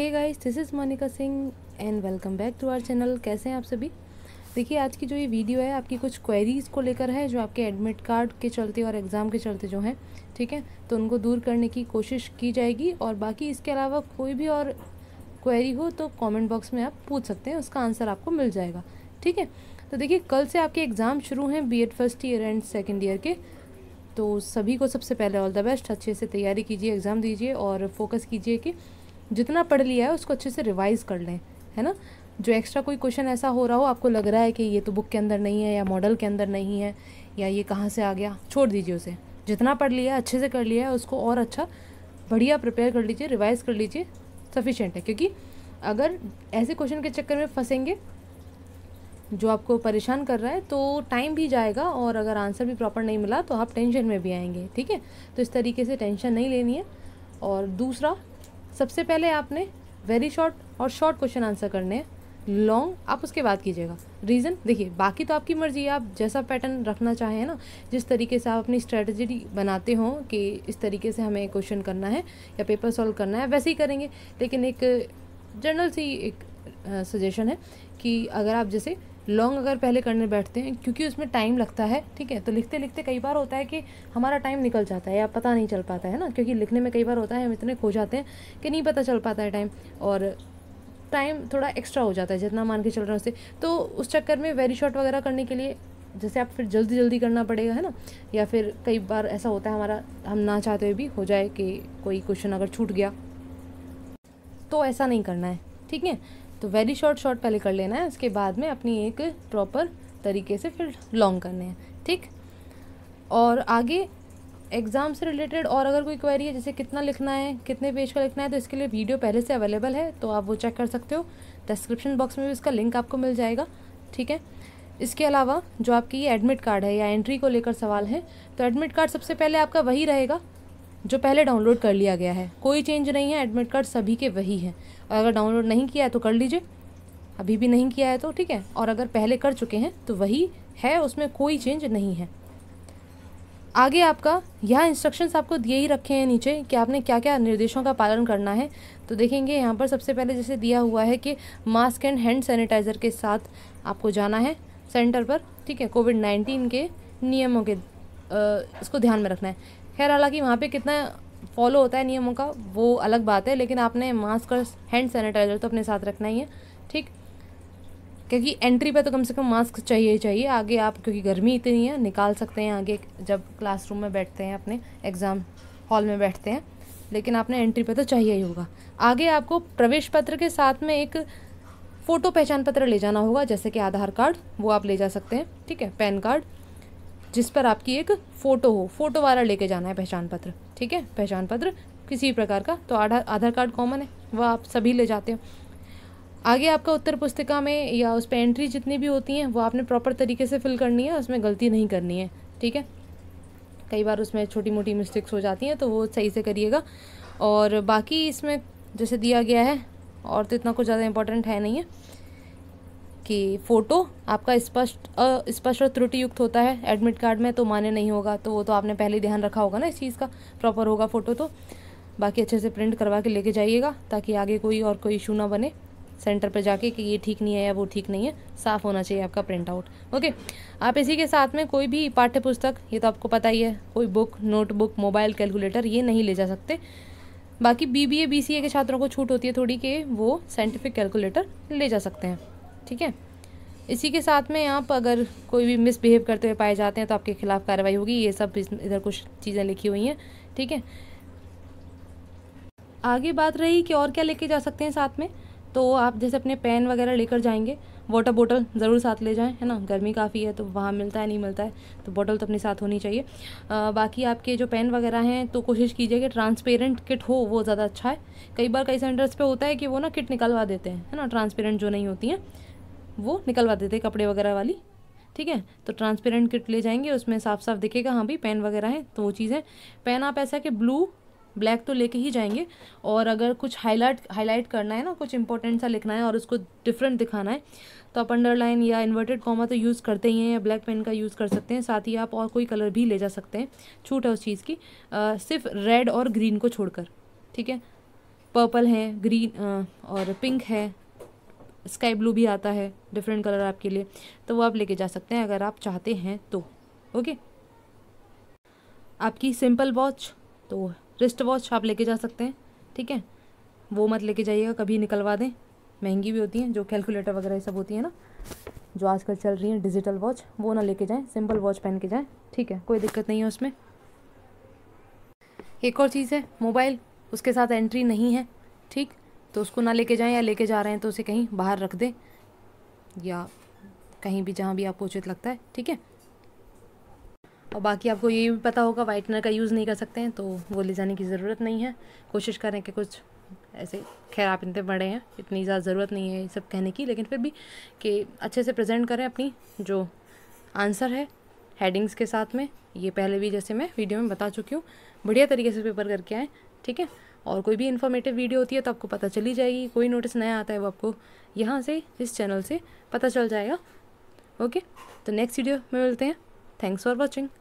hey guys this is Monika Singh and welcome back to our channel कैसे हैं आप सभी देखिए आज की जो ये वीडियो है आपकी कुछ क्वेरीज़ को लेकर है जो आपके एडमिट कार्ड के चलते और एग्ज़ाम के चलते जो हैं ठीक है तो उनको दूर करने की कोशिश की जाएगी और बाकी इसके अलावा कोई भी और क्वेरी हो तो कॉमेंट बॉक्स में आप पूछ सकते हैं उसका आंसर आपको मिल जाएगा ठीक है तो देखिए कल से आपके एग्ज़ाम शुरू हैं B first year and second year के तो सभी को सबसे पहले ऑल द बेस्ट अच्छे से तैयारी कीजिए एग्ज़ाम दीजिए और फोकस कीजिए कि जितना पढ़ लिया है उसको अच्छे से रिवाइज़ कर लें है ना जो एक्स्ट्रा कोई क्वेश्चन ऐसा हो रहा हो आपको लग रहा है कि ये तो बुक के अंदर नहीं है या मॉडल के अंदर नहीं है या ये कहाँ से आ गया छोड़ दीजिए उसे जितना पढ़ लिया है अच्छे से कर लिया है उसको और अच्छा बढ़िया प्रिपेयर कर लीजिए रिवाइज़ कर लीजिए सफिशेंट है क्योंकि अगर ऐसे क्वेश्चन के चक्कर में फंसेंगे जो आपको परेशान कर रहा है तो टाइम भी जाएगा और अगर आंसर भी प्रॉपर नहीं मिला तो आप टेंशन में भी आएंगे ठीक है तो इस तरीके से टेंशन नहीं लेनी है और दूसरा सबसे पहले आपने वेरी शॉर्ट और शॉर्ट क्वेश्चन आंसर करने हैं लॉन्ग आप उसके बाद कीजिएगा रीज़न देखिए बाकी तो आपकी मर्जी है आप जैसा पैटर्न रखना चाहें ना जिस तरीके से आप अपनी स्ट्रेटजी बनाते हो कि इस तरीके से हमें क्वेश्चन करना है या पेपर सॉल्व करना है वैसे ही करेंगे लेकिन एक जनरल सी एक सजेशन है कि अगर आप जैसे लॉन्ग अगर पहले करने बैठते हैं क्योंकि उसमें टाइम लगता है ठीक है तो लिखते लिखते कई बार होता है कि हमारा टाइम निकल जाता है या पता नहीं चल पाता है ना क्योंकि लिखने में कई बार होता है हम इतने खो जाते हैं कि नहीं पता चल पाता है टाइम और टाइम थोड़ा एक्स्ट्रा हो जाता है जितना मान के चल रहे हैं उससे तो उस चक्कर में वेरी शॉर्ट वगैरह करने के लिए जैसे आप फिर जल्दी जल्दी करना पड़ेगा है ना या फिर कई बार ऐसा होता है हमारा हम ना चाहते हुए भी हो जाए कि कोई क्वेश्चन अगर छूट गया तो ऐसा नहीं करना है ठीक है तो वेरी शॉर्ट शॉर्ट पहले कर लेना है उसके बाद में अपनी एक प्रॉपर तरीके से फिर लॉन्ग करने हैं ठीक और आगे एग्ज़ाम से रिलेटेड और अगर कोई क्वेरी है जैसे कितना लिखना है कितने पेज का लिखना है तो इसके लिए वीडियो पहले से अवेलेबल है तो आप वो चेक कर सकते हो डिस्क्रिप्शन बॉक्स में भी इसका लिंक आपको मिल जाएगा ठीक है इसके अलावा जो आपकी ये एडमिट कार्ड है या एंट्री को लेकर सवाल है तो एडमिट कार्ड सबसे पहले आपका वही रहेगा जो पहले डाउनलोड कर लिया गया है कोई चेंज नहीं है एडमिट कार्ड सभी के वही हैं और अगर डाउनलोड नहीं किया है तो कर लीजिए अभी भी नहीं किया है तो ठीक है और अगर पहले कर चुके हैं तो वही है उसमें कोई चेंज नहीं है आगे आपका यह इंस्ट्रक्शंस आपको दिए ही रखे हैं नीचे कि आपने क्या क्या निर्देशों का पालन करना है तो देखेंगे यहाँ पर सबसे पहले जैसे दिया हुआ है कि मास्क एंड हैंड सैनिटाइज़र के साथ आपको जाना है सेंटर पर ठीक है कोविड नाइन्टीन के नियमों के आ, इसको ध्यान में रखना है खैर हालांकि वहाँ पे कितना फॉलो होता है नियमों का वो अलग बात है लेकिन आपने मास्क और हैंड सैनिटाइज़र तो अपने साथ रखना ही है ठीक क्योंकि एंट्री पे तो कम से कम मास्क चाहिए ही चाहिए आगे आप क्योंकि गर्मी इतनी है निकाल सकते हैं आगे जब क्लासरूम में बैठते हैं अपने एग्ज़ाम हॉल में बैठते हैं लेकिन आपने एंट्री पे तो चाहिए ही होगा आगे आपको प्रवेश पत्र के साथ में एक फ़ोटो पहचान पत्र ले जाना होगा जैसे कि आधार कार्ड वो आप ले जा सकते हैं ठीक है पैन कार्ड जिस पर आपकी एक फ़ोटो हो फोटो वाला लेके जाना है पहचान पत्र ठीक है पहचान पत्र किसी प्रकार का तो आधार आधार कार्ड कॉमन है वह आप सभी ले जाते हो आगे आपका उत्तर पुस्तिका में या उस पर एंट्री जितनी भी होती हैं वो आपने प्रॉपर तरीके से फिल करनी है उसमें गलती नहीं करनी है ठीक है कई बार उसमें छोटी मोटी मिस्टेक्स हो जाती हैं तो वो सही से करिएगा और बाकी इसमें जैसे दिया गया है और तो इतना कुछ ज़्यादा इंपॉर्टेंट है नहीं है कि फ़ोटो आपका स्पष्ट स्पष्ट और त्रुटि युक्त होता है एडमिट कार्ड में तो मान्य नहीं होगा तो वो तो आपने पहले ध्यान रखा होगा ना इस चीज़ का प्रॉपर होगा फ़ोटो तो बाकी अच्छे से प्रिंट करवा के लेके जाइएगा ताकि आगे कोई और कोई इशू ना बने सेंटर पर जाके कि ये ठीक नहीं है या वो ठीक नहीं है साफ़ होना चाहिए आपका प्रिंट आउट ओके आप इसी के साथ में कोई भी पाठ्य पुस्तक ये तो आपको पता ही है कोई बुक नोटबुक मोबाइल कैलकुलेटर ये नहीं ले जा सकते बाकी B B A B C A के छात्रों को छूट होती है थोड़ी कि वो साइंटिफिक कैलकुलेटर ले जा सकते हैं ठीक है इसी के साथ में आप अगर कोई भी मिसबिहेव करते हुए पाए जाते हैं तो आपके खिलाफ़ कार्रवाई होगी ये सब इधर कुछ चीज़ें लिखी हुई हैं ठीक है आगे बात रही कि और क्या लेके जा सकते हैं साथ में तो आप जैसे अपने पेन वगैरह लेकर जाएंगे वाटर बोटल ज़रूर साथ ले जाएं है ना गर्मी काफ़ी है तो वहाँ मिलता है नहीं मिलता है तो बोटल तो अपने साथ होनी चाहिए आ, बाकी आपके जो पेन वगैरह हैं तो कोशिश कीजिए कि ट्रांसपेरेंट किट हो वो ज़्यादा अच्छा है कई बार कई सेंटर्स पे होता है कि वो ना किट निकलवा देते हैं है ना ट्रांसपेरेंट जो नहीं होती हैं वो निकलवा देते कपड़े वगैरह वाली ठीक है तो ट्रांसपेरेंट किट ले जाएंगे उसमें साफ साफ दिखेगा हाँ भाई पेन वगैरह है तो वो चीज़ें पेन आप ऐसा कि ब्लू ब्लैक तो लेके ही जाएंगे और अगर कुछ हाईलाइट हाईलाइट करना है ना कुछ इंपॉर्टेंट सा लिखना है और उसको डिफरेंट दिखाना है तो आप अंडरलाइन या इन्वर्टेड कॉमा तो यूज़ करते ही हैं या ब्लैक पेन का यूज़ कर सकते हैं साथ ही आप और कोई कलर भी ले जा सकते हैं छूट है उस चीज़ की आ, सिर्फ रेड और ग्रीन को छोड़कर ठीक है पर्पल है ग्रीन आ, और पिंक है स्काई ब्लू भी आता है डिफरेंट कलर आपके लिए तो वो आप लेके जा सकते हैं अगर आप चाहते हैं तो ओके आपकी सिंपल वॉच तो रिस्ट वॉच आप लेके जा सकते हैं ठीक है वो मत लेके जाइएगा कभी निकलवा दें महंगी भी होती हैं जो कैलकुलेटर वगैरह ये सब होती है ना जो आजकल चल रही हैं डिजिटल वॉच वो ना लेके जाएं सिंपल वॉच पहन के जाएं ठीक है कोई दिक्कत नहीं है उसमें एक और चीज़ है मोबाइल उसके साथ एंट्री नहीं है ठीक तो उसको ना लेके जाएं या लेके जा रहे हैं तो उसे कहीं बाहर रख दें या कहीं भी जहाँ भी आपको उचित लगता है ठीक है और बाकी आपको ये भी पता होगा वाइटनर का यूज़ नहीं कर सकते हैं तो वो ले जाने की ज़रूरत नहीं है कोशिश करें कि कुछ ऐसे खैर आप इतने बड़े हैं इतनी ज़्यादा ज़रूरत नहीं है ये सब कहने की लेकिन फिर भी कि अच्छे से प्रेजेंट करें अपनी जो आंसर है हेडिंग्स के साथ में ये पहले भी जैसे मैं वीडियो में बता चुकी हूँ बढ़िया तरीके से पेपर करके आएँ ठीक है और कोई भी इन्फॉर्मेटिव वीडियो होती है तो आपको पता चली जाएगी कोई नोटिस नया आता है वो आपको यहाँ से इस चैनल से पता चल जाएगा ओके तो नेक्स्ट वीडियो में मिलते हैं थैंक्स फॉर वॉचिंग